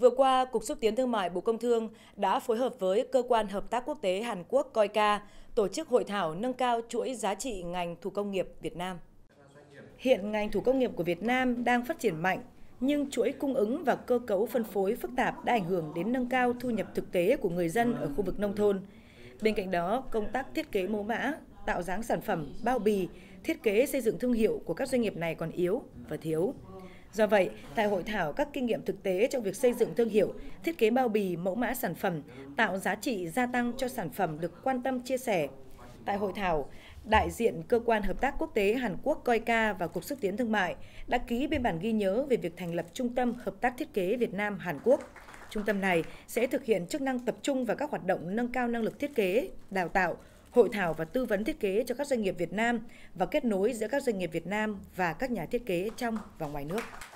Vừa qua, Cục xúc tiến thương mại Bộ Công Thương đã phối hợp với Cơ quan Hợp tác Quốc tế Hàn Quốc COICA tổ chức hội thảo nâng cao chuỗi giá trị ngành thủ công nghiệp Việt Nam. Hiện ngành thủ công nghiệp của Việt Nam đang phát triển mạnh, nhưng chuỗi cung ứng và cơ cấu phân phối phức tạp đã ảnh hưởng đến nâng cao thu nhập thực tế của người dân ở khu vực nông thôn. Bên cạnh đó, công tác thiết kế mẫu mã, tạo dáng sản phẩm, bao bì, thiết kế xây dựng thương hiệu của các doanh nghiệp này còn yếu và thiếu. Do vậy, tại hội thảo các kinh nghiệm thực tế trong việc xây dựng thương hiệu, thiết kế bao bì, mẫu mã sản phẩm, tạo giá trị gia tăng cho sản phẩm được quan tâm chia sẻ. Tại hội thảo, đại diện cơ quan hợp tác quốc tế Hàn Quốc COICA và Cục xúc tiến thương mại đã ký biên bản ghi nhớ về việc thành lập Trung tâm Hợp tác Thiết kế Việt Nam Hàn Quốc. Trung tâm này sẽ thực hiện chức năng tập trung vào các hoạt động nâng cao năng lực thiết kế, đào tạo, hội thảo và tư vấn thiết kế cho các doanh nghiệp Việt Nam và kết nối giữa các doanh nghiệp Việt Nam và các nhà thiết kế trong và ngoài nước.